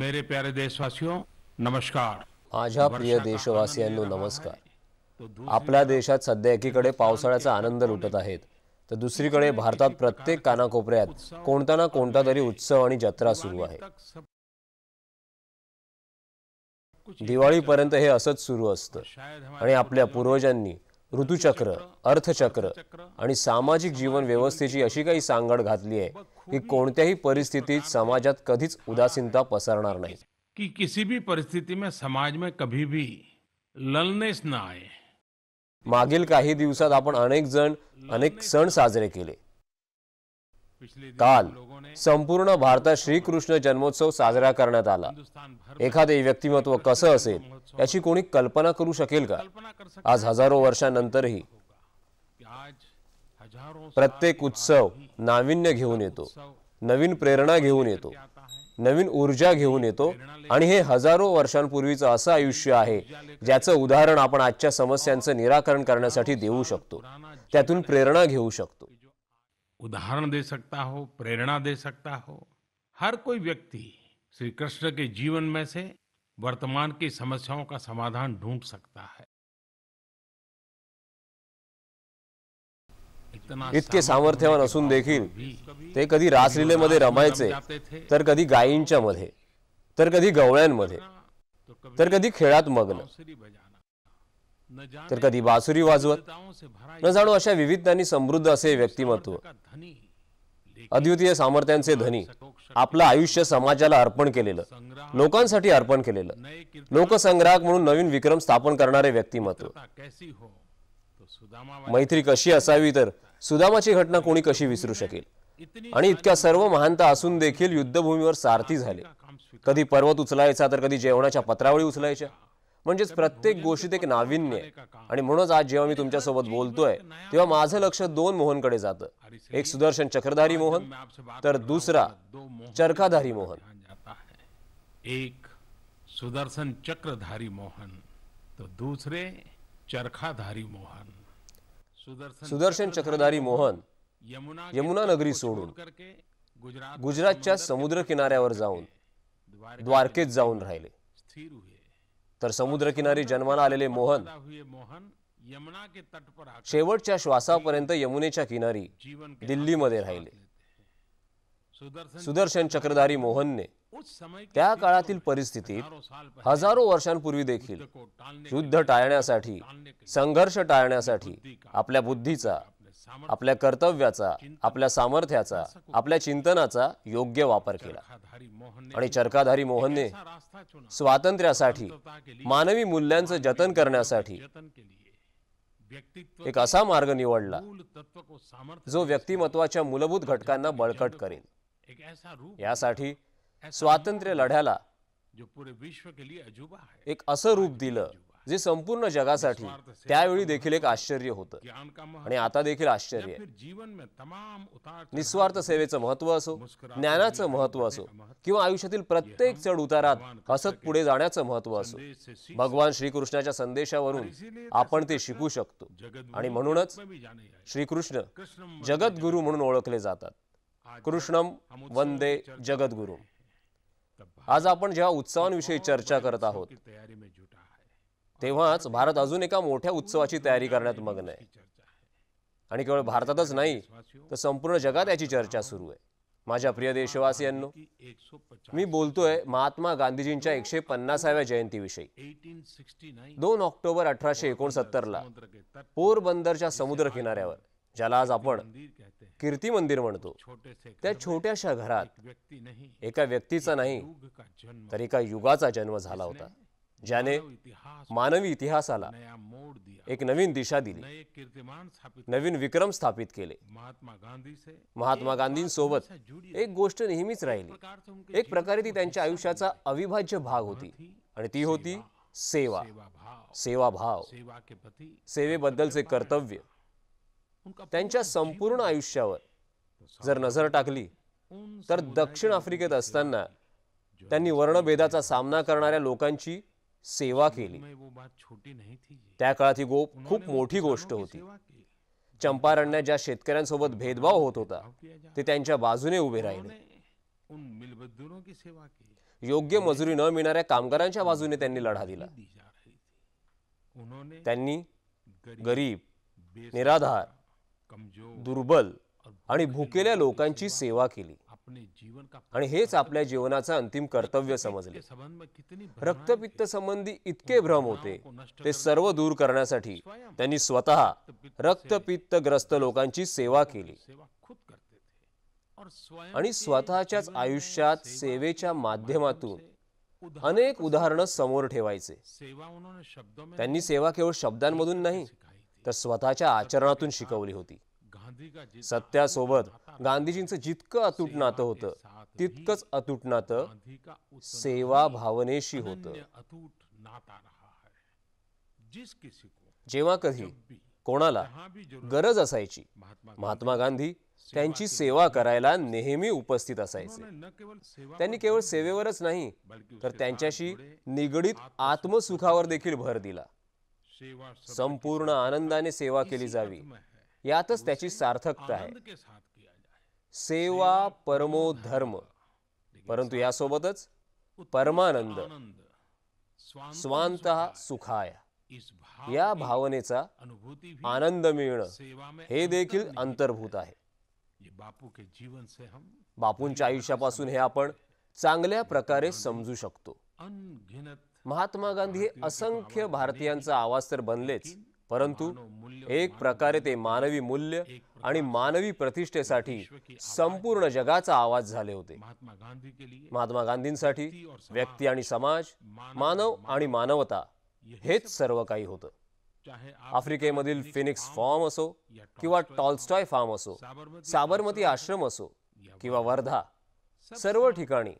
मेरे प्यारे देशवासियों नमस्कार माझ्या प्रिय देशवासियांनो नमस्कार आपल्या देशात सध्या एकीकडे पावसाळ्याचा आनंद लुटत आहेत तर दुसरीकडे भारतात प्रत्येक कानाकोपऱ्यात कोणता ना कोणता तरी उत्सव आणि जत्रा सुरू आहे दिवाळीपर्यंत हे असंच सुरू असतं आणि आपल्या पूर्वजांनी ऋतुचक्र अर्थचक्र आणि सामाजिक जीवन व्यवस्थेची अशी काही सांगड घातली आहे की कोणत्याही परिस्थितीत समाजात कधीच उदासीनता पसरणार नाही की किसी भी परिस्थिती में समाज में कभी भी ललनेस ना आए मागील काही दिवसात आपण अनेक जण अनेक सण साजरे केले काल संपूर्ण भारतात श्रीकृष्ण जन्मोत्सव साजरा करण्यात आला एखादे व्यक्तिमत्व कसं असेल याची कोणी कल्पना करू शकेल का आज हजारो वर्षांनंतरही प्रत्येक उत्सव नाविन्य घेऊन येतो नवीन प्रेरणा घेऊन येतो नवीन ऊर्जा घेऊन येतो आणि हे हजारो वर्षांपूर्वीचं असं आयुष्य आहे ज्याचं उदाहरण आपण आजच्या हो, समस्यांचं निराकरण करण्यासाठी देऊ शकतो त्यातून प्रेरणा घेऊ शकतो उदाहरण दे सकता हो प्रेरणा दे सकता हो हर कोई व्यक्ति श्री कृष्ण के जीवन में से वर्तमान की समस्याओं का समाधान ढूंढ सकता है इतके सामर्थ्यवान असून देखील ते कधी रासलीलेमध्ये रमायचे तर कधी गायींच्या मध्ये तर कधी गवळ्यांमध्ये तो तर कधी खेळात मग्न तर कधी बासुरी वाजवत न जाणू अशा विविधतांनी समृद्ध असे व्यक्तिमत्व अद्वितीय सामर्थ्यांचे धनी आपलं आयुष्य समाजाला अर्पण केलेलं लोकांसाठी अर्पण केलेलं लोकसंग्राहक म्हणून नवीन विक्रम स्थापन करणारे व्यक्तिमत्व हो, मैत्री कशी असावी तर सुदामाची घटना कोणी कशी विसरू शकेल आणि इतक्या सर्व महानता असून देखील युद्धभूमीवर सारथी झाले कधी पर्वत उचलायचा तर कधी जेवणाच्या पत्रावळी उचलायच्या म्हणजेच प्रत्येक गोष्टीत एक नाविन्य आणि म्हणूनच आज जेव्हा मी तुमच्यासोबत बोलतोय तेव्हा माझं लक्ष दोन मोहनकडे जातं एक सुदर्शन चक्रधारी मोहन तर दुसरा चरखाधारी मोहन एक सुदर्शन चक्रधारी मोहन तर दुसरे चरखाधारी मोहन सुदर्शन सुदर्शन चक्रधारी मोहन यमुना नगरी सोडून गुजरातच्या समुद्र किनाऱ्यावर जाऊन द्वारकेत जाऊन राहिले तर समुद्रकिनारी जन्माला आलेले मोहन शेवटच्या श्वासापर्यंत यमुनेच्या किनारी दिल्लीमध्ये राहिले सुदर्शन चक्रधारी मोहनने त्या काळातील परिस्थितीत हजारो वर्षांपूर्वी देखील युद्ध टाळण्यासाठी संघर्ष टाळण्यासाठी आपल्या बुद्धीचा आपल्या कर्तव्याचा आपल्या सामर्थ्याचा आपल्या चिंतनाचा योग्य वापर केला आणि चरकाधारी मोहनने स्वातंत्र्यासाठी मानवी मूल्यांचं जतन करण्यासाठी एक असा मार्ग निवडला जो व्यक्तिमत्वाच्या मूलभूत घटकांना बळकट करेल यासाठी स्वातंत्र्य लढ्याला एक असं रूप दिलं जे संपूर्ण जगासाठी त्यावेळी देखील एक आश्चर्य होत आणि आता देखील आश्चर्य निस्वार्थ सेवेचं महत्व असो ज्ञानाचं महत्व असो किंवा आयुष्यातील प्रत्येक चढ उतारात हसत पुढे जाण्याचं महत्व असो भगवान श्रीकृष्णाच्या संदेशावरून आपण ते शिकू शकतो आणि म्हणूनच श्रीकृष्ण जगद्गुरु म्हणून ओळखले जातात कृष्णम वंदे जगद्गुरु आज आपण ज्या उत्सवांविषयी चर्चा करत आहोत तेव्हाच भारत अजून एका मोठ्या उत्सवाची तयारी करण्यात मग्न आहे आणि केवळ भारतातच नाही तर संपूर्ण जगात याची चर्चा सुरू आहे माझ्या प्रिय देशवासियांनो मी बोलतोय महात्मा गांधीजींच्या एकशे पन्नासाव्या जयंतीविषयी दोन ऑक्टोबर अठराशे एकोणसत्तरला पोरबंदरच्या समुद्र किनाऱ्यावर ज्याला आज आपण कीर्ती मंदिर म्हणतो त्या छोट्याशा घरात एका व्यक्तीचा नाही तर एका युगाचा जन्म झाला होता ज्याने मानवी इतिहासाला एक नवीन दिशा दिली नवीन विक्रम स्थापित केले महात्मा गांधींसोबत एक गोष्ट नेहमीच राहिली एक प्रकारे ती त्यांच्या आयुष्याचा अविभाज्य भाग होती आणि ती होती सेवा सेवाभाव सेवेबद्दलचे कर्तव्य त्यांच्या संपूर्ण आयुष्यावर जर नजर टाकली तर दक्षिण आफ्रिकेत असताना त्यांनी वर्णभेदाचा सामना करणाऱ्या लोकांची सेवा केली त्या काळात ही गोप खूप मोठी गोष्ट होती चंपारण्यात ज्या शेतकऱ्यांसोबत भेदभाव होत होता ते त्यांच्या बाजूने उभे राहिले योग्य मजुरी न मिळणाऱ्या कामगारांच्या बाजूने त्यांनी लढा दिला त्यांनी गरीब निराधार दुर्बल आणि भुकेल्या लोकांची सेवा केली आणि हेच आपल्या जीवनाचं अंतिम कर्तव्य समजले रक्तपित्त संबंधी इतके भ्रम होते ते सर्व दूर करण्यासाठी त्यांनी स्वतः रक्तपित्तग्रस्त लोकांची सेवा केली आणि स्वतःच्याच आयुष्यात सेवेच्या माध्यमातून अनेक उदाहरणं समोर ठेवायचे त्यांनी सेवा केवळ शब्दांमधून नाही तर स्वतःच्या आचरणातून शिकवली होती सत्यासोबत गांधीजींचं जितकं अतूट नातं होतं तितकंच अतूट नातं सेवा भावनेशी होतं जेव्हा कधी कोणाला गरज असायची महात्मा गांधी त्यांची सेवा करायला नेहमी उपस्थित असायचे त्यांनी केवळ सेवेवरच नाही तर त्यांच्याशी निगडीत आत्मसुखावर देखील भर दिला संपूर्ण आनंदाने सेवा केली जावी यातच त्याची सार्थकता आहे सेवा परमो धर्म परंतु यासोबतच परमानंद स्वांत सुखाय या भावनेचा आनंद मिळणं हे देखील अंतर्भूत आहे बापूंच्या आयुष्यापासून हे आपण चांगल्या प्रकारे समजू शकतो महात्मा गांधी असंख्य भारतीयांचा आवाज तर बनलेच परंतु एक प्रकारे ते मानवी मूल्य आणि मानवी प्रतिष्ठेसाठी संपूर्ण जगाचा आवाज झाले होते महात्मा गांधींसाठी व्यक्ती आणि समाज मानव आणि मानवता हेच सर्व काही होतं आफ्रिकेमधील फिनिक्स फॉर्म असो किंवा टॉलस्टॉय फार्म असो साबरमती आश्रम असो किंवा वर्धा सर्व ठिकाणी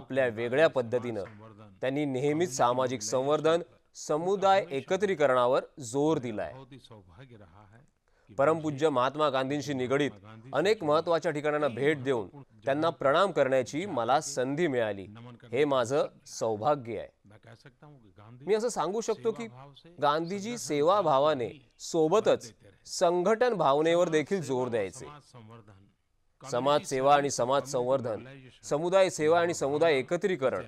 आपल्या वेगळ्या पद्धतीनं त्यांनी नेहमीच सामाजिक संवर्धन समुदाय एकत्रीकरणावर जोर दिलाय परमपूज्य महात्मा गांधींशी निगडीत अनेक महत्वाच्या ठिकाणांना भेट देऊन त्यांना प्रणाम करण्याची मला संधी मिळाली हे माझं सौभाग्य आहे मी असं सांगू शकतो की गांधीजी सेवाभावाने सोबतच संघटन भावनेवर देखील जोर द्यायचे समाज सेवा आणि समाज संवर्धन समुदाय सेवा आणि समुदाय एकत्रीकरण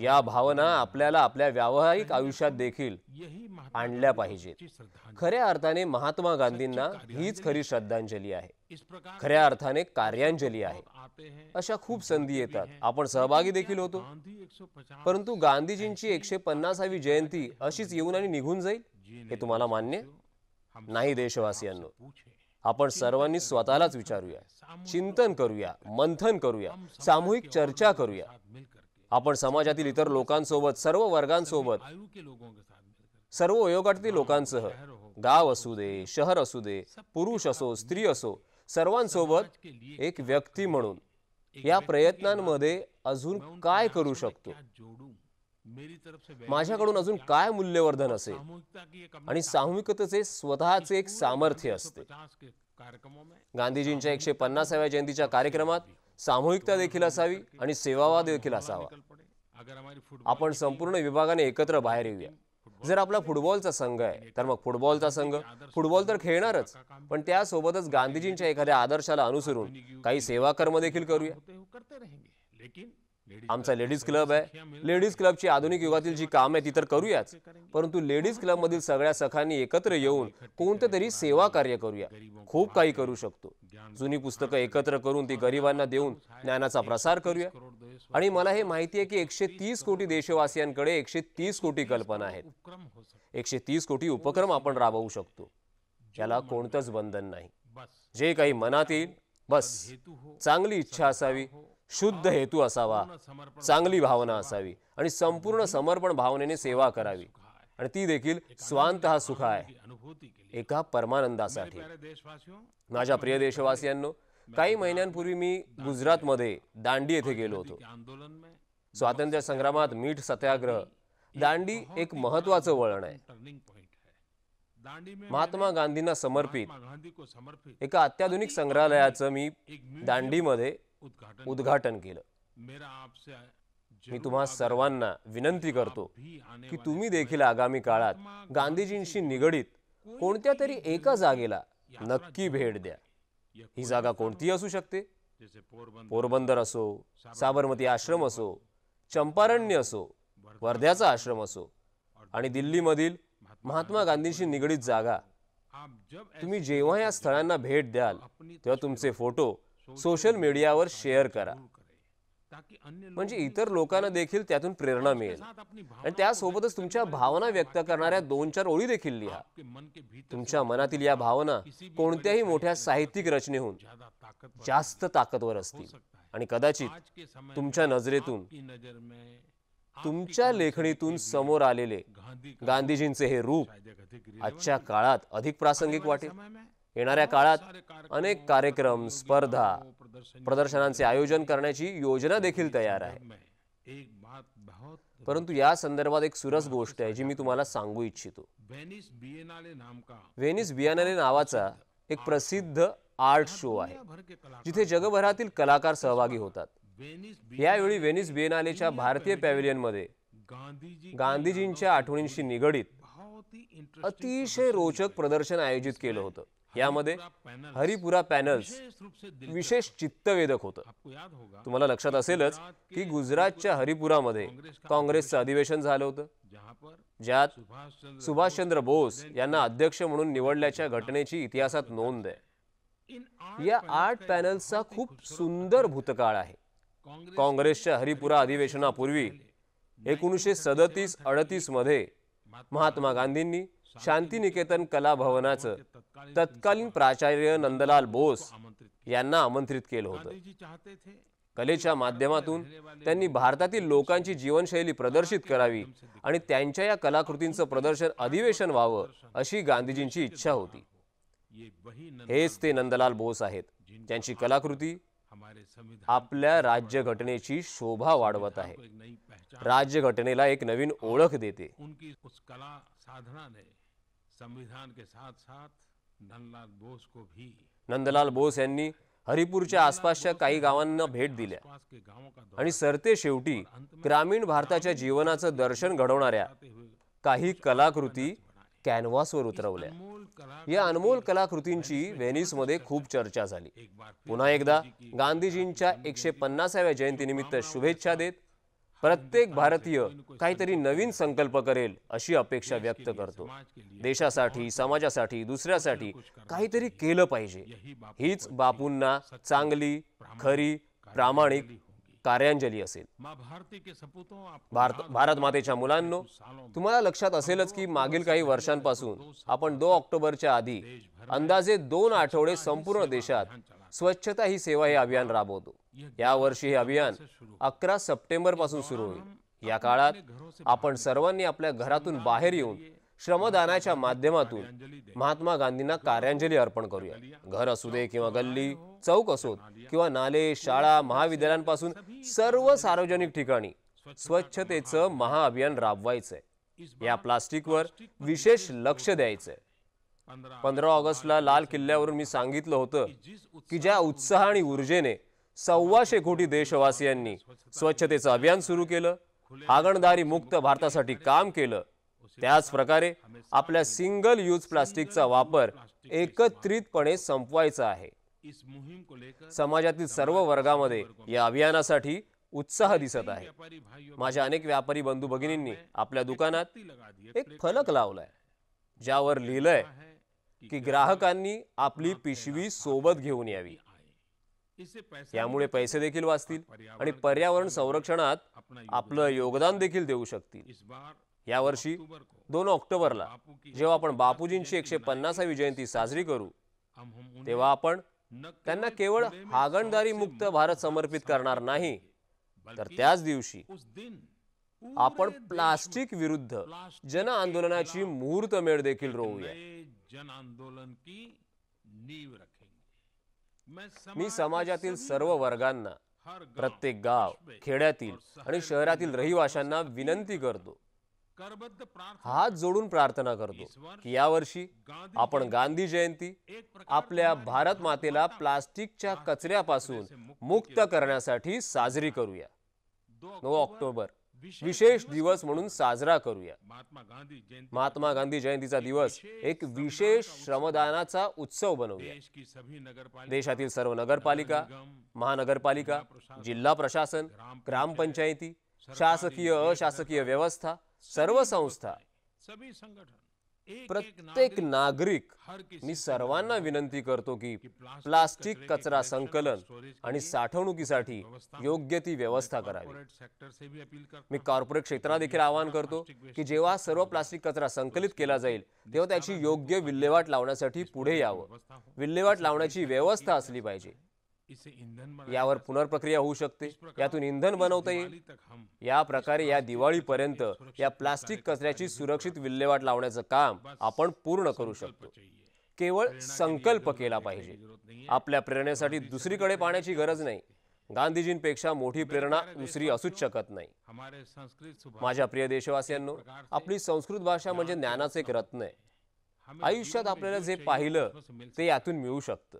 या भावना आपल्याला आपल्या व्यावहारिक आयुष्यात देखील आणल्या पाहिजेत खऱ्या अर्थाने महात्मा गांधींना हीच खरी श्रद्धांजली आहे खऱ्या अर्थाने कार्यांजली आहे अशा खूप संधी येतात आपण सहभागी देखील होतो परंतु गांधीजींची एकशे पन्नासावी जयंती अशीच येऊन आणि निघून जाईल हे तुम्हाला मान्य नाही देशवासियांनो आपण सर्वांनी स्वतःलाच विचारूया चिंतन करूया मंथन करूया सामूहिक चर्चा करूया आपण समाजातील इतर लोकांसोबत सर्व वर्गांसोबत सर्व वयोगटातील लोकांसह गाव असू दे शहर असू दे पुरुष असो स्त्री असो सर्वांसोबत एक व्यक्ती म्हणून या प्रयत्नांमध्ये अजून काय करू शकतो माझ्याकडून अजून काय मूल्यवर्धन असेल आणि सामूहिकतेचे स्वतःचे एक सामर्थ्य असते गांधीजींच्या एकशे पन्नासाव्या जयंतीच्या कार्यक्रमात सामूहिकता देखील असावी आणि सेवावाद देखील असावा आपण संपूर्ण विभागाने एकत्र बाहेर येऊया जर आपला फुटबॉलचा संघ आहे तर मग फुटबॉलचा संघ फुटबॉल तर खेळणारच पण त्यासोबतच गांधीजींच्या एखाद्या आदर्शाला अनुसरून काही सेवाकर्म देखील करूया आमचा लेडीज क्लब आहे लेडीज क्लबची आधुनिक युगातील जी काम आहे ती तर करूयाच परंतु लेडीज क्लब मधील सगळ्या सखांनी एकत्र येऊन कोणत्या तरी सेवा कार्य करूया खूप काही करू शकतो जुनी पुस्तकं एकत्र करून ती गरिबांना देऊन ज्ञानाचा प्रसार करूया आणि मला हे माहिती आहे की एकशे तीस कोटी देशवासियांकडे एकशे तीस कोटी कल्पना आहेत एकशे तीस कोटी उपक्रम आपण राबवू शकतो याला कोणतंच बंधन नाही जे काही मनात येईल बस चांगली इच्छा असावी शुद्ध हेतू असावा चांगली भावना असावी आणि संपूर्ण समर्पण भावनेने सेवा करावी आणि ती देखील स्वांत हा सुख आहे एका परमानंदासाठी माझ्या प्रिय देशवासियांनो काही महिन्यांपूर्वी मी गुजरातमध्ये दांडी येथे गेलो होतो स्वातंत्र्य संग्रामात मीठ सत्याग्रह दांडी एक महत्वाचं वळण आहे महात्मा गांधींना समर्पित एका अत्याधुनिक संग्रहालयाचं मी दांडीमध्ये उद्घाटन केलं मी तुम्हा सर्वांना विनंती करतो की तुम्ही देखील आगामी काळात गांधीजींशी निगडीत कोणत्या तरी एका जागेला नक्की भेट द्या ही जागा कोणती असू शकते पोरबंदर असो साबरमती आश्रम असो चंपारण्य असो वर्ध्याचा आश्रम असो आणि दिल्लीमधील महात्मा गांधींशी निगडीत जागा तुम्ही जेव्हा या स्थळांना भेट द्याल तेव्हा तुमचे फोटो सोशल मीडियावर शेअर करा म्हणजे इतर लोकांना देखील त्यातून प्रेरणा मिळेल आणि त्यासोबतच तुमच्या भावना व्यक्त करणाऱ्या दोन चार ओळी देखील लिहा तुमच्या मनातील या भावना कोणत्याही मोठ्या साहित्यिक रचनेहून हो जास्त ताकदवर असतील आणि कदाचित तुमच्या नजरेतून तुमच्या लेखणीतून समोर आलेले गांधीजींचे हे रूप आजच्या काळात अधिक प्रासंगिक वाटेल येणाऱ्या काळात अनेक कार्यक्रम स्पर्धा प्रदर्शनांचे आयोजन करण्याची योजना देखील तयार आहे परंतु या संदर्भात एक सुरस गोष्ट आहे जी मी तुम्हाला सांगू इच्छितो व्हेनिस बियानाले नावाचा एक प्रसिद्ध आर्ट शो आहे जिथे जगभरातील कलाकार सहभागी होतात यावेळी व्हेनिस बिएनालेच्या भारतीय मध्ये गांधीजींच्या आठवणींशी निगडीत अतिशय रोचक प्रदर्शन आयोजित केलं होतं यामध्ये हरिपुरा पॅनल्स विशेष चित्तवेधक होतं तुम्हाला लक्षात असेलच की गुजरातच्या हरिपुरामध्ये काँग्रेसचं अधिवेशन झालं होतं ज्यात सुभाषचंद्र बोस यांना अध्यक्ष म्हणून निवडल्याच्या घटनेची इतिहासात नोंद आहे या आठ पॅनल्सचा खूप सुंदर भूतकाळ आहे काँग्रेसच्या हरिपुरा अधिवेशनापूर्वी एकोणीसशे सदतीस अडतीस मध्ये महात्मा गांधींनी शांतिनिकेतन कला भवनाचं तत्कालीन प्राचार्य नंदलाल बोस यांना आमंत्रित केलं होतं कलेच्या माध्यमातून त्यांनी भारतातील लोकांची जीवनशैली प्रदर्शित करावी आणि त्यांच्या या कलाकृतींचं प्रदर्शन अधिवेशन व्हावं अशी गांधीजींची इच्छा होती हेच ते नंदलाल बोस आहेत त्यांची कलाकृती आपल्या राज्यघटनेची शोभा वाढवत आहे राज्यघटनेला एक नवीन ओळख देते संविधान के साथ साथ नंदलाल बोस को भी नंदलाल बोस यांनी हरिपूरच्या आसपासच्या काही गावांना भेट दिल्या आणि सरते शेवटी ग्रामीण भारताच्या जीवनाचं दर्शन घडवणाऱ्या काही कलाकृती कॅनव्हासवर उतरवल्या या अनमोल कलाकृतींची व्हेनिसमध्ये खूप चर्चा झाली पुन्हा एकदा गांधीजींच्या एकशे पन्नासाव्या जयंतीनिमित्त शुभेच्छा देत प्रत्येक भारतीय काहीतरी नवीन संकल्प करेल अशी अपेक्षा व्यक्त करतो देशासाठी समाजासाठी दुसऱ्यासाठी काहीतरी केलं पाहिजे हीच बापूंना चांगली खरी प्रामाणिक कार्यांजली असेल भारत भारत मातेच्या मुलांनो तुम्हाला लक्षात असेलच की मागील काही वर्षांपासून आपण दोन ऑक्टोबरच्या आधी अंदाजे दोन आठवडे संपूर्ण देशात स्वच्छता ही सेवा हे अभियान राबवतो यावर्षी हे अभियान अकरा सप्टेंबर पासून सुरू होईल या काळात आपण सर्वांनी आपल्या घरातून बाहेर येऊन श्रमदानाच्या माध्यमातून महात्मा गांधींना कार्यांजली अर्पण करूया घर असू दे किंवा गल्ली चौक असोत किंवा नाले शाळा महाविद्यालयांपासून सर्व सार्वजनिक ठिकाणी स्वच्छतेचं महाअभियान राबवायचंय या प्लास्टिकवर विशेष लक्ष द्यायचंय पंधरा ऑगस्टला लाल किल्ल्यावरून मी सांगितलं होतं की ज्या उत्साह आणि ऊर्जेने सव्वाशे कोटी देशवासियांनी स्वच्छतेचं अभियान सुरू केलं आगणदारी मुक्त भारतासाठी काम केलं त्याच प्रकारे आपल्या सिंगल यूज प्लास्टिकचा वापर एकत्रितपणे संपवायचा आहे समाजातील सर्व वर्गामध्ये या अभियानासाठी उत्साह दिसत आहे माझ्या अनेक व्यापारी बंधू भगिनींनी आपल्या दुकानात एक फलक लावलाय ज्यावर लिहिलंय की ग्राहकांनी आपली पिशवी सोबत घेऊन यावी यामुळे पैसे देखील वाचतील आणि पर्यावरण संरक्षणात आपलं योगदान देखील देऊ शकतील वर्षी दोन ऑक्टोबरला जेव्हा आपण बापूजींची एकशे पन्नासावी जयंती साजरी करू तेव्हा आपण त्यांना केवळ हागणदारी मुक्त भारत समर्पित करणार नाही तर त्याच दिवशी आपण प्लास्टिक विरुद्ध जन आंदोलनाची मुहूर्तमेळ देखील रोवूया जन की नीव रखेंगे मी समाजातील सर्व वर्गांना प्रत्येक गाव खेड्यातील आणि शहरातील रहिवाशांना विनंती करतो हात जोडून प्रार्थना करतो की यावर्षी आपण गांधी जयंती आपल्या भारत मातेला प्लास्टिकच्या कचऱ्यापासून मुक्त करण्यासाठी साजरी करूया नऊ ऑक्टोबर विशेष दिवस म्हणून साजरा करूया महात्मा गांधी जयंतीचा दिवस एक विशेष श्रमदानाचा उत्सव बनवूया देशातील सर्व नगरपालिका महानगरपालिका जिल्हा प्रशासन ग्रामपंचायती शासकीय अशासकीय व्यवस्था सर्व संस्था प्रत्येक नागरिक मी सर्वांना विनंती करतो की म्हणजे प्लास्टिक कचरा संकलन आणि साठवणुकीसाठी योग्य ती व्यवस्था करावी मी कॉर्पोरेट क्षेत्रात देखील आवाहन करतो की जेव्हा सर्व प्लास्टिक कचरा संकलित केला जाईल तेव्हा त्याची योग्य विल्हेवाट लावण्यासाठी पुढे यावं हो. विल्हेवाट लावण्याची व्यवस्था असली पाहिजे यावर पुनर्प्रक्रिया होऊ शकते यातून इंधन बनवता येईल या प्रकारे या दिवाळीपर्यंत या प्लास्टिक कचऱ्याची सुरक्षित विल्हेवाट लावण्याचं काम आपण पूर्ण करू शकतो केवळ संकल्प केला पाहिजे आपल्या प्रेरणेसाठी दुसरीकडे पाण्याची गरज नाही गांधीजींपेक्षा मोठी प्रेरणा दुसरी असूच शकत नाही माझ्या प्रिय देशवासियांनो आपली संस्कृत भाषा म्हणजे ज्ञानाचं एक रत्न आहे आयुष्यात आपल्याला जे पाहिलं ते यातून मिळू शकतं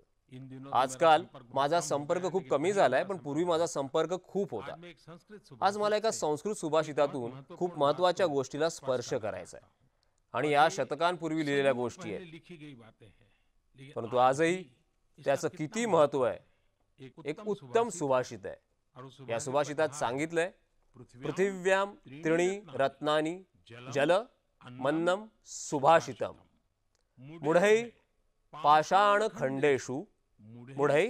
आजकाल माझा संपर्क खूप कमी झालाय पण पूर्वी माझा संपर्क खूप होता आज मला एका संस्कृत सुभाषितातून खूप महत्वाच्या गोष्टीला स्पर्श करायचा आहे आणि या शतकांपूर्वी लिहिलेल्या गोष्टी आहेत परंतु आजही त्याचं किती महत्व आहे एक उत्तम सुभाषित आहे या सुभाषितात सांगितलंय पृथिव्याम त्रिणी रत्नानी जल मन्नम सुभाषितम मुढई पाषाण खंडेषु मुढै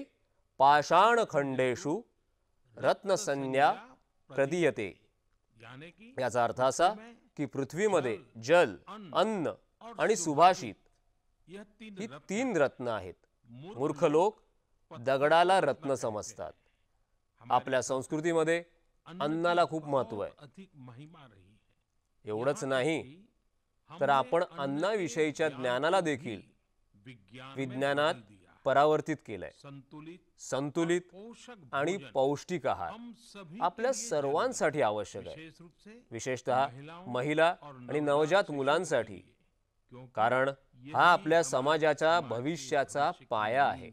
पाषाणखंडेषु रत्नसंज्ञा प्रदीयते याचा अर्थ असा की पृथ्वीमध्ये जल अन्न आणि सुभाषित ही तीन रत्न आहेत मूर्ख लोक दगडाला रत्न समजतात आपल्या संस्कृतीमध्ये अन्नाला खूप महत्व आहे एवढंच नाही तर आपण अन्नाविषयीच्या ज्ञानाला देखील विज्ञानात परावर्तित केलंय संतुलित संतुलित आणि पौष्टिक आहार आपल्या सर्वांसाठी आवश्यक आहे विशेषतः महिला आणि नवजात मुलांसाठी कारण हा आपल्या समाजाच्या भविष्याचा पाया आहे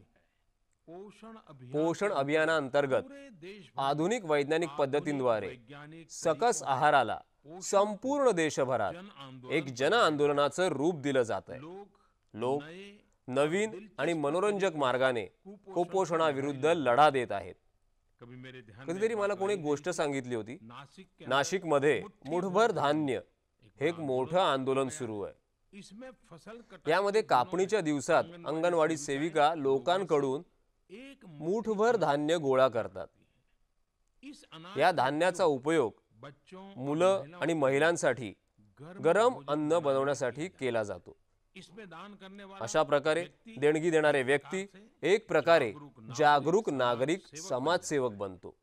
पोषण अंतर्गत आधुनिक वैज्ञानिक पद्धतींद्वारे सकस आहाराला संपूर्ण देशभरात एक जन आंदोलनाचं रूप दिलं जात आहे लोक नवीन आणि मनोरंजक मार्गाने कुपोषणाविरुद्ध लढा देत आहेत कधीतरी मला कोणी गोष्ट सांगितली होती नाशिकमध्ये मुठभर धान्य हे एक मोठं आंदोलन सुरू आहे यामध्ये कापणीच्या दिवसात अंगणवाडी सेविका लोकांकडून मुठभर धान्य गोळा करतात या धान्याचा उपयोग मुलं आणि महिलांसाठी गरम अन्न बनवण्यासाठी केला जातो अशा प्रकारे देणगी देणारे व्यक्ती एक प्रकारे जागरूक नागरिक समाजसेवक बनतो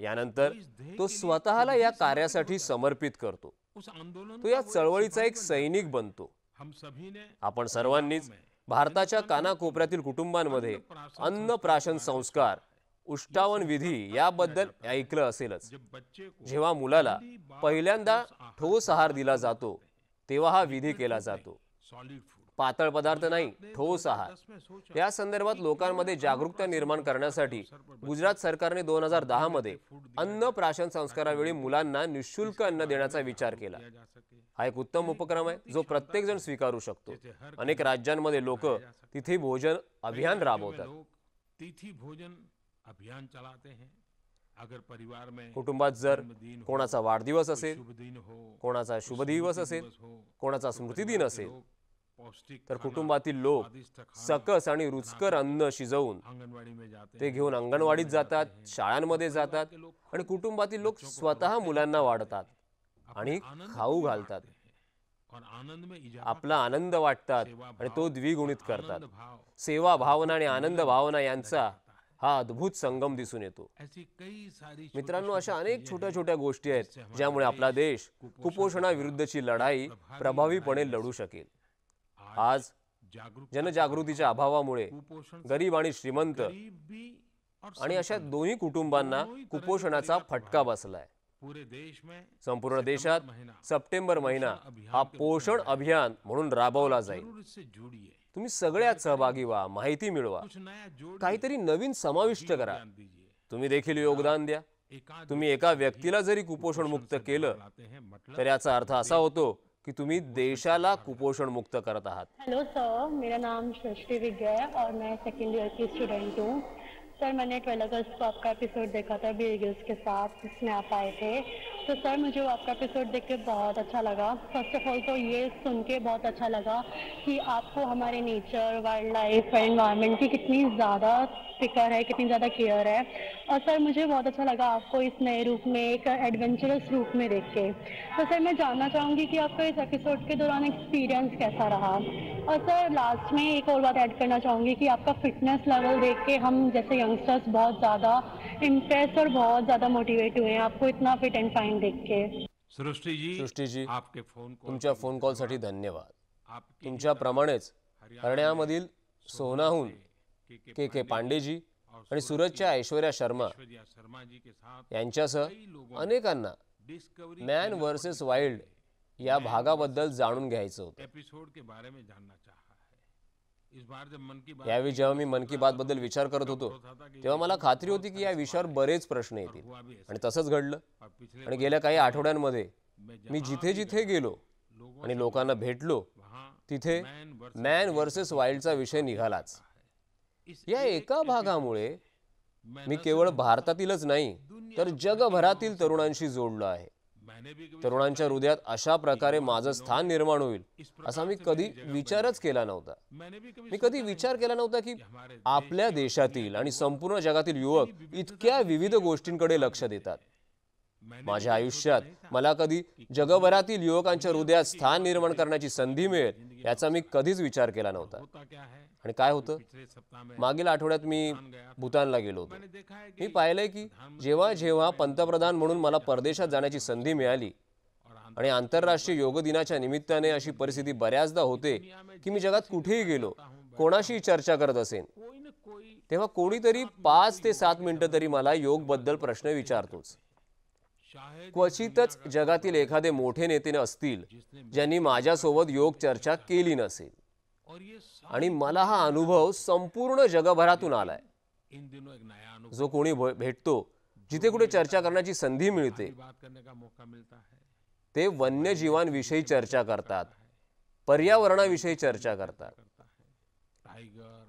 यानंतर तो स्वतःला या कार्यासाठी समर्पित करतो तो या चळवळीचा एक सैनिक बनतो आपण सर्वांनीच भारताच्या कानाकोपऱ्यातील कुटुंबांमध्ये अन्न प्राशन संस्कार उष्टावन विधी याबद्दल ऐकलं असेलच जेव्हा मुलाला पहिल्यांदा ठोस आहार दिला जातो तेव्हा हा विधी केला जातो पातळ पदार्थ नाही ठोस आहार या संदर्भात लोकांमध्ये जागरूकता निर्माण करण्यासाठी गुजरात सरकारने दोन हजार मध्ये अन्न प्राशन संस्कारावेळी मुलांना निशुल्क अन्न देण्याचा विचार केला हा एक उत्तम उपक्रम आहे जो प्रत्येक जण स्वीकारू शकतो अनेक राज्यांमध्ये लोक तिथे भोजन अभियान राबवतात भोजन अभियान चलाते हैं अगर कुटुंबात जर हो, कोणाचा वाढदिवस असेल हो, कोणाचा शुभ दिवस असेल हो, कोणाचा दिन असेल तर कुटुंबातील लोक सकस आणि रुचकर अन्न शिजवून ते घेऊन अंगणवाडीत जातात शाळांमध्ये जातात आणि कुटुंबातील लोक स्वतः मुलांना वाढतात आणि खाऊ घालतात आपला आनंद वाटतात आणि तो द्विगुणित करतात सेवा भावना आणि आनंद भावना यांचा हा अद्भुत संगम दिसून येतो मित्रांनो अशा अनेक छोट्या छोट्या गोष्टी आहेत ज्यामुळे म्हणजे आपला देश कुपोषणाविरुद्धची लढाई प्रभावीपणे लढू शकेल आज जनजागृतीच्या अभावामुळे गरीब आणि श्रीमंत आणि अशा दोन्ही कुटुंबांना कुपोषणाचा फटका बसलाय संपूर्ण देशात सप्टेंबर महिना हा पोषण अभियान म्हणून राबवला जाईल तुम्ही सगळ्यात सहभागी व्हा माहिती मिळवा काहीतरी नवीन समाविष्ट करा तुम्ही देखील योगदान द्या तुम्ही एका व्यक्तीला जरी कुपोषण मुक्त केलं तर याचा अर्थ असा होतो कि तुम्ही देशाला कुपोषण मुक्त करत आहात हॅलो सर मेरा नाम सृष्टि विद्या है और मैं सेकंड ईयर की स्टूडेंट हूँ सर मैंने ट्वेल्व अगस्त को आपका एपिसोड देखा था बी के साथ जिसमें आप आए थे तो सर मुझे आपका एपिसोड देख के बहुत अच्छा लगा फर्स्ट ऑफ ऑल तो ये सुन के बहुत अच्छा लगा कि आपको हमारे नेचर वाइल्ड लाइफ और इन्वायरमेंट की कितनी ज़्यादा फिक्र है कितनी ज़्यादा केयर है और सर मुझे बहुत अच्छा लगा आपको इस नए रूप में एक एडवेंचरस रूप में देख के तो सर मैं जानना चाहूँगी कि आपका इस एपिसोड के दौरान एक्सपीरियंस कैसा रहा और सर लास्ट में एक और बात ऐड करना चाहूँगी कि आपका फिटनेस लेवल देख के हम जैसे यंग यंगस्टर्स बहुत ज़्यादा इम्प्रेस और बहुत ज़्यादा मोटिवेट हुए हैं आपको इतना फिट एंड फाइन देख के सृष्टी जी सृष्टी जी आपके फोन तुमच्या फोन कॉल साठी धन्यवाद तुमच्याप्रमाणेच हरण्यामधील सोहनाहून के के पांडेजी आणि सूरजच्या ऐश्वर्या शर्मा यांच्यासह अनेकांना मॅन वर्सेस वाईल्ड या भागाबद्दल जाणून घ्यायचं होतं यावेळी जेव्हा मी मन की बात बद्दल विचार करत होतो तेव्हा मला खात्री होती की या विषयावर बरेच प्रश्न येतील आणि तसंच घडलं आणि गेल्या काही आठवड्यांमध्ये मी जिथे जिथे गेलो आणि लोकांना भेटलो तिथे मॅन वर्सेस वाईल्डचा विषय निघालाच या एका भागामुळे मी केवळ भारतातीलच नाही तर जगभरातील तरुणांशी जोडलो आहे तरुणांच्या हृदयात अशा प्रकारे माझं स्थान निर्माण होईल असा मी कधी विचारच केला नव्हता मी कधी विचार केला नव्हता की आपल्या देशातील आणि संपूर्ण जगातील युवक इतक्या विविध गोष्टींकडे लक्ष देतात माझ्या आयुष्यात मला कधी जगभरातील युवकांच्या हृदयात स्थान निर्माण करण्याची संधी मिळेल याचा मी कधीच विचार केला नव्हता आणि काय होतं मागील आठवड्यात मी भूतानला गेलो होतो मी पाहिलंय की जेव्हा जेव्हा पंतप्रधान म्हणून मला परदेशात जाण्याची संधी मिळाली आणि आंतरराष्ट्रीय योग दिनाच्या निमित्ताने अशी परिस्थिती बऱ्याचदा होते की मी जगात कुठेही गेलो कोणाशी चर्चा करत असेन तेव्हा कोणीतरी पाच ते सात मिनिटं तरी मला योग बद्दल प्रश्न विचारतोच क्वचितच जगातील एखादे मोठे नेते असतील ज्यांनी माझ्यासोबत योग चर्चा केली नसेल आणि मला हा अनुभव संपूर्ण जगभरातून आलाय जो कोणी भेटतो जिथे कुठे चर्चा करण्याची संधी मिळते ते वन्यजीवांविषयी चर्चा करतात पर्यावरणाविषयी चर्चा करतात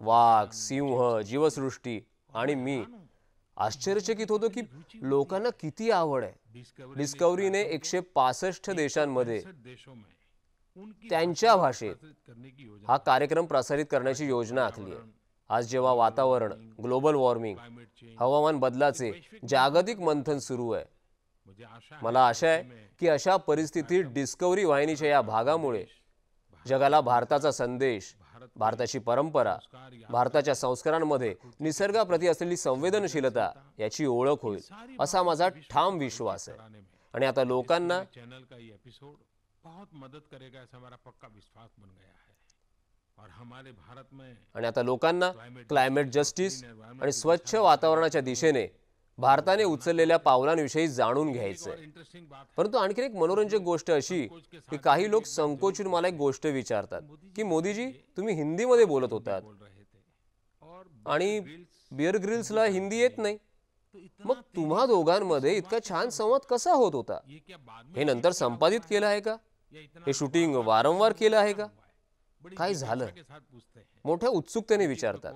वाघ सिंह जीवसृष्टी आणि मी आश्चर्यचकित होतो की लोकांना किती आवड आहे डिस्कवरीने एकशे पासष्ट देशांमध्ये त्यांच्या भाषेत हा कार्यक्रम प्रसारित करण्याची योजना आखली आहे आज जेव्हा वातावरण ग्लोबल वॉर्मिंग हवामान बदलाचे जागतिक मंथन सुरू म्हणजे आहे मला आशा आहे की अशा परिस्थितीत डिस्कवरी वाहिनीच्या या भागामुळे जगाला भारताचा संदेश भारताची परंपरा भारताच्या संस्कारांमध्ये निसर्गाप्रती असलेली संवेदनशीलता याची ओळख होईल असा माझा ठाम विश्वास आहे आणि आता लोकांना बहुत करेगा ऐसा हमारा पक्का विश्वास बन गया है और हमारे भारत में आणि आता लोकांना क्लायमेट जस्टिस आणि स्वच्छ वातावरणाच्या दिशेने भारताने उचललेल्या पावलांविषयी जाणून घ्यायचं परंतु आणखी एक मनोरंजक गोष्ट अशी की काही लोक संकोचून मला एक गोष्ट विचारतात की मोदीजी तुम्ही हिंदीमध्ये बोलत होतात आणि बिअर ग्रिल्सला हिंदी येत नाही मग तुम्हा दोघांमध्ये इतका छान संवाद कसा होत होता हे नंतर संपादित केलं आहे का हे शूटिंग वारंवार केलं आहे का काय झालं मोठ्या उत्सुकतेने विचारतात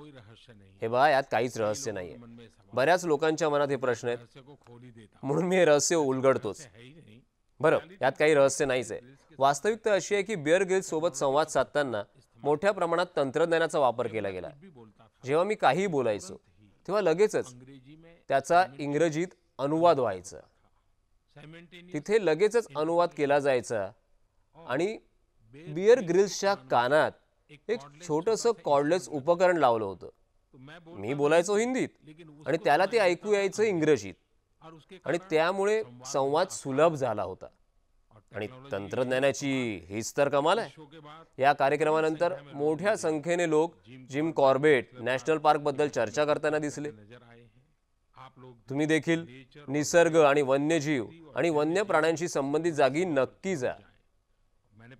हे बघा यात काहीच रहस्य नाहीये बऱ्याच लोकांच्या मनात हे प्रश्न आहेत म्हणून मी हे रहस्य उलगडतोच बरं यात काही रहस्य नाहीच आहे वास्तविकता अशी आहे की बिअर गिल्स सोबत संवाद साधताना मोठ्या प्रमाणात तंत्रज्ञानाचा वापर केला गेला जेव्हा मी काही बोलायचो तेव्हा लगेचच त्याचा इंग्रजीत अनुवाद व्हायचा तिथे लगेचच अनुवाद केला जायचा आणि बिअर ग्रिल्सच्या कानात एक छोटस कॉर्डलेस उपकरण लावलं होतं मी बोलायचो हिंदीत आणि त्याला ते ऐकू यायचं इंग्रजीत आणि त्यामुळे संवाद सुलभ झाला होता आणि तंत्रज्ञानाची हीच तर कमाल आहे या कार्यक्रमानंतर मोठ्या संख्येने लोक जिम कॉर्बेट नॅशनल पार्क बद्दल चर्चा करताना दिसले तुम्ही देखील निसर्ग आणि वन्यजीव आणि वन्य प्राण्यांशी संबंधित जागी नक्की जा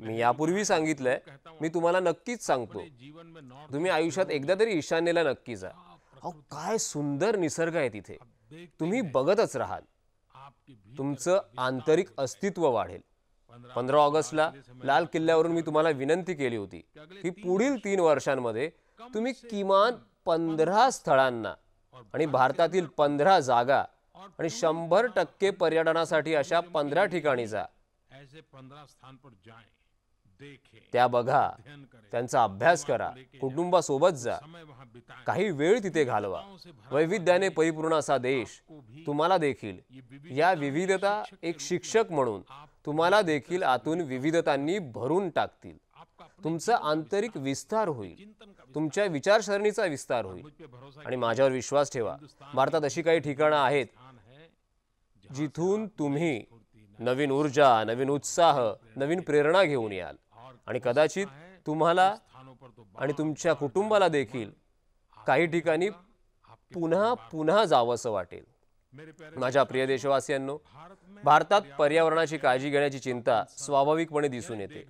मी यापूर्वी सांगितलंय मी तुम्हाला नक्कीच सांगतो तुम्ही आयुष्यात एकदा तरी ईशान्येला नक्की जा अहो काय सुंदर निसर्ग आहे तिथे तुम्ही बघतच राहाल तुमचं आंतरिक अस्तित्व वाढेल पंधरा ऑगस्टला लाल किल्ल्यावरून मी तुम्हाला विनंती केली होती की पुढील तीन वर्षांमध्ये तुम्ही किमान पंधरा स्थळांना आणि भारतातील पंधरा जागा आणि शंभर टक्के पर्यटनासाठी अशा पंधरा ठिकाणी जा त्या बघा त्यांचा अभ्यास करा कुटुंबासोबत जा काही वेळ तिथे घालवा वैविध्याने परिपूर्ण असा देश तुम्हाला देखील या विविधता एक शिक्षक म्हणून तुम्हाला देखील आतून विविधतांनी भरून टाकतील तुमचा आंतरिक विस्तार होईल तुमच्या विचारसरणीचा विस्तार होईल आणि माझ्यावर विश्वास ठेवा भारतात अशी काही ठिकाणं आहेत जिथून तुम्ही नवीन ऊर्जा नवीन उत्साह नवीन प्रेरणा घेऊन याल आणि कदाचित तुम्हाला आणि तुमच्या कुटुंबाला देखील काही ठिकाणी पुन्हा पुन्हा जावंसं वाटेल माझ्या प्रिय देशवासियांनो भारतात पर्यावरणाची काळजी घेण्याची चिंता स्वाभाविकपणे दिसून येते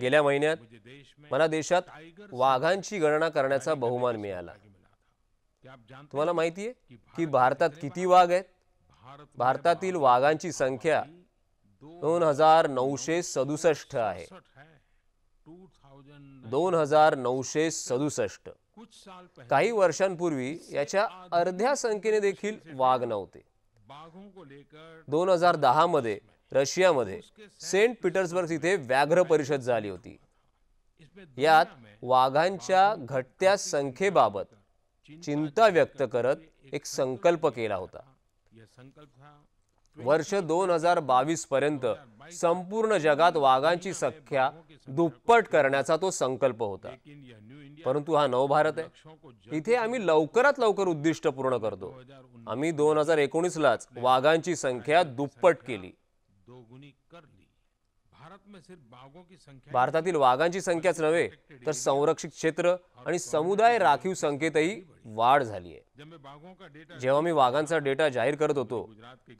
गेल्या महिन्यात मला देशात वाघांची गणना करण्याचा बहुमान मिळाला तुम्हाला माहिती आहे की भारतात किती वाघ आहेत भारतातील वाघांची संख्या दोन हजार नऊशे सदुसष्ट आहे दोन हजार नऊशे सदुसष्ट काही वर्षांपूर्वी याच्या अर्ध्या संख्येने देखील वाघ नव्हते दोन हजार दहा मध्ये रशियामध्ये सेंट पीटर्सबर्ग इथे व्याघ्र परिषद झाली होती यात वाघांच्या घटत्या संख्येबाबत चिंता व्यक्त करत एक संकल्प केला होता वर्ष दोन हजार बावीस पर्यंत संपूर्ण जगात वाघांची संख्या दुप्पट करण्याचा तो संकल्प होता परंतु हा नवभारत आहे इथे आम्ही लवकरात लवकर उद्दिष्ट पूर्ण करतो आम्ही दोन हजार एकोणीसलाच वाघांची संख्या दुप्पट केली भारतातील वाघांची संख्याच नव्हे तर संरक्षित क्षेत्र आणि समुदाय राखीव संख्येतही वाढ झाली आहे जेव्हा मी वाघांचा डेटा जाहीर करत होतो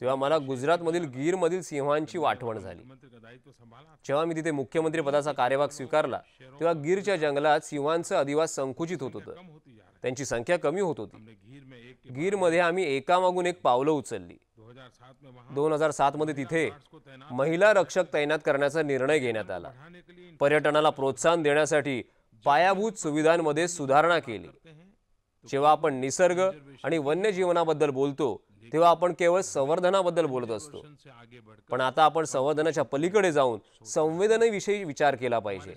तेव्हा मला गुजरातमधील गीरमधील सिंहांची वाठवण झाली जेव्हा मी तिथे मुख्यमंत्री पदाचा कार्यभाग स्वीकारला तेव्हा गीरच्या जंगलात सिंहांचं अधिवास संकुचित होत होतं त्यांची संख्या कमी होत होती गीरमध्ये आम्ही एकामागून एक पावलं उचलली दोन हजार सातमध्ये तिथे महिला रक्षक तैनात करण्याचा निर्णय घेण्यात आला पर्यटनाला प्रोत्साहन देण्यासाठी पायाभूत सुविधांमध्ये सुधारणा केली जेव्हा आपण निसर्ग आणि वन्यजीवनाबद्दल बोलतो तेव्हा आपण केवळ संवर्धनाबद्दल बोलत असतो पण आता आपण संवर्धनाच्या पलीकडे जाऊन संवेदनेविषयी विचार केला पाहिजे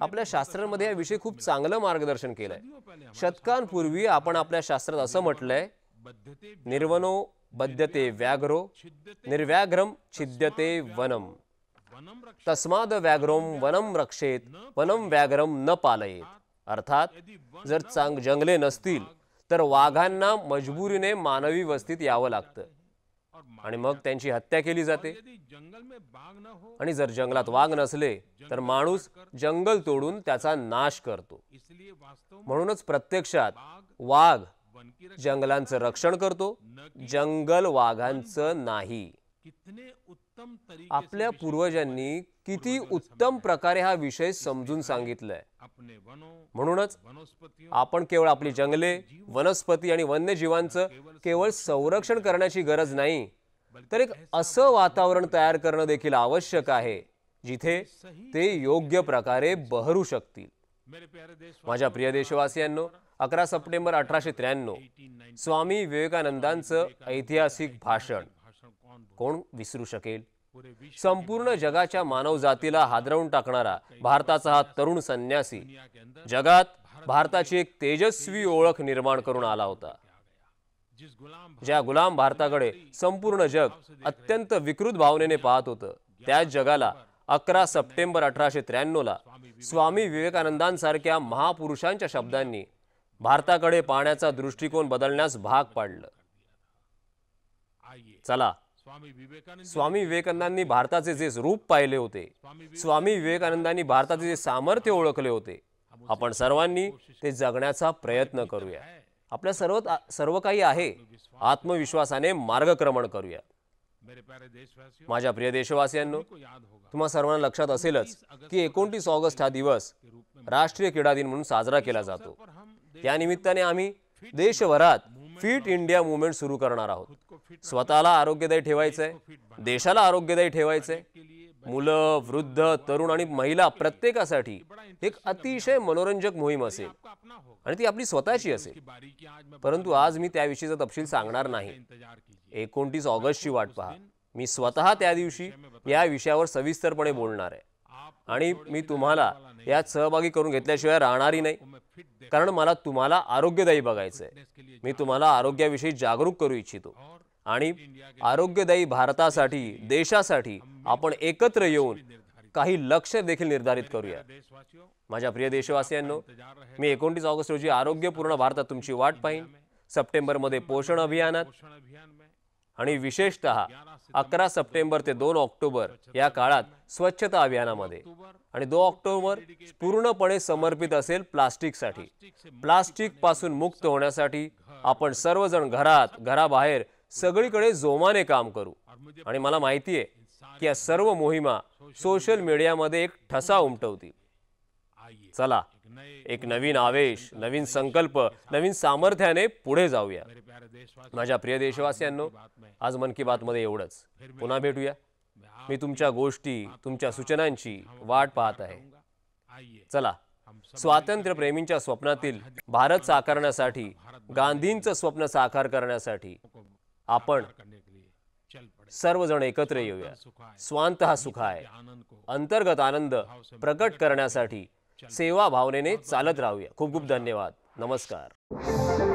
आपल्या शास्त्रांमध्ये विषयी खूप चांगलं मार्गदर्शन केलंय शतकांपूर्वी आपण आपल्या शास्त्रात असं म्हटलंय निर्वनो बद्यते व्याघ्रो निर्व्याघ्रम छिद्यते वनम तस्माद व्याघ्रोम वनम रक्षेत वनम व्याघ्रम न पालयेत अर्थात जर चांग जंगले नसतील तर वाघांना मजबुरीने मानवी वस्तीत यावं लागतं आणि मग त्यांची हत्या केली जाते आणि जर जंगलात वाघ नसले तर माणूस जंगल तोडून त्याचा नाश करतो म्हणूनच प्रत्यक्षात वाघ जंगलांचं रक्षण करतो जंगल वाघांचं नाही आपल्या पूर्वजांनी किती उत्तम प्रकारे हा विषय समजून सांगितलंय म्हणूनच आपण केवळ आपली जंगले वनस्पती आणि वन्यजीवांचं केवळ संरक्षण करण्याची गरज नाही तर एक असं वातावरण तयार करणं देखील आवश्यक आहे जिथे ते योग्य प्रकारे बहरू शकतील माझ्या प्रिय देशवासियांनो अकरा सप्टेंबर अठराशे त्र्याण्णव स्वामी विवेकानंदांचं ऐतिहासिक भाषण कोण विसरू शकेल संपूर्ण जगाच्या मानवजातीला हादरवून टाकणारा भारताचा हा तरुण संन्यासी जगात भारताची एक तेजस्वी ओळख निर्माण करून आला होता ज्या गुलाम भारताकडे संपूर्ण जग अत्यंत विकृत भावनेने पाहत होतं त्याच जगाला अकरा सप्टेंबर अठराशे त्र्याण्णव ला स्वामी विवेकानंदांसारख्या महापुरुषांच्या शब्दांनी भारताकडे पाहण्याचा दृष्टिकोन बदलण्यास भाग पाडलं चला स्वामी विवेकानंदांनी भारताचे जे रूप पाहिले होते स्वामी विवेकानंदांनी भारताचे जे सामर्थ्य ओळखले होते आपण सर्वांनी ते जगण्याचा प्रयत्न करूया आपल्या सर्व सर्व काही आहे आत्मविश्वासाने मार्गक्रमण करूया माझ्या प्रिय देशवासियांनो तुम्हा सर्वांना लक्षात असेलच की एकोणतीस ऑगस्ट हा दिवस राष्ट्रीय क्रीडा दिन म्हणून साजरा केला जातो त्यानिमित्ताने आम्ही देशभरात फिट इंडिया मुवमेंट सुरू करणार आहोत स्वतःला आरोग्यदायी ठेवायचं आहे देशाला आरोग्यदायी ठेवायचं आहे मुलं वृद्ध तरुण आणि महिला प्रत्येकासाठी एक अतिशय मनोरंजक मोहीम असेल आणि ती आपली स्वतःची असेल परंतु आज मी त्याविषयीचा तपशील सांगणार नाही एकोणतीस ऑगस्टची वाट पहा मी स्वतः त्या दिवशी या विषयावर सविस्तरपणे बोलणार आहे आणि मी तुम्हाला यात सहभागी करून घेतल्याशिवाय राहणारही नाही कारण मला तुम्हाला आरोग्यदायी बघायचं आहे मी तुम्हाला आरोग्याविषयी जागरूक करू इच्छितो आणि आरोग्यदायी भारतासाठी देशासाठी आपण एकत्र येऊन काही लक्ष देखील निर्धारित करूया माझ्या प्रिय देशवासियांनो मी एकोणतीस ऑगस्ट रोजी आरोग्यपूर्ण भारतात तुमची वाट पाहिन सप्टेंबरमध्ये पोषण अभियानात आणि विशेषत अकरा सप्टेंबर ते दोन ऑक्टोबर या काळात स्वच्छता अभियानामध्ये आणि दोन ऑक्टोबर पूर्णपणे समर्पित असेल प्लास्टिकसाठी प्लास्टिक पासून मुक्त होण्यासाठी आपण सर्वजण घरात घराबाहेर सगळीकडे जोमाने काम करू आणि मला माहिती आहे की या सर्व मोहिमा सोशल मीडियामध्ये एक ठसा उमटवतील चला एक नवीन आवेश नवीन संकल्प नवीन सामर्थ्याने पुढे जाऊया माझ्या प्रिय देशवासियांनो आज मन की बात मध्ये एवढंच पुन्हा भेटूया मी तुमच्या गोष्टी तुमच्या सूचनांची वाट पाहत आहे चला प्रेमींच्या स्वप्नातील भारत साकारण्यासाठी गांधींचं स्वप्न साकार करण्यासाठी आपण सर्वजण एकत्र येऊया स्वांत हा सुख आहे अंतर्गत आनंद प्रकट करण्यासाठी सेवा भावनेने चालत राहूया खूप खूप धन्यवाद नमस्कार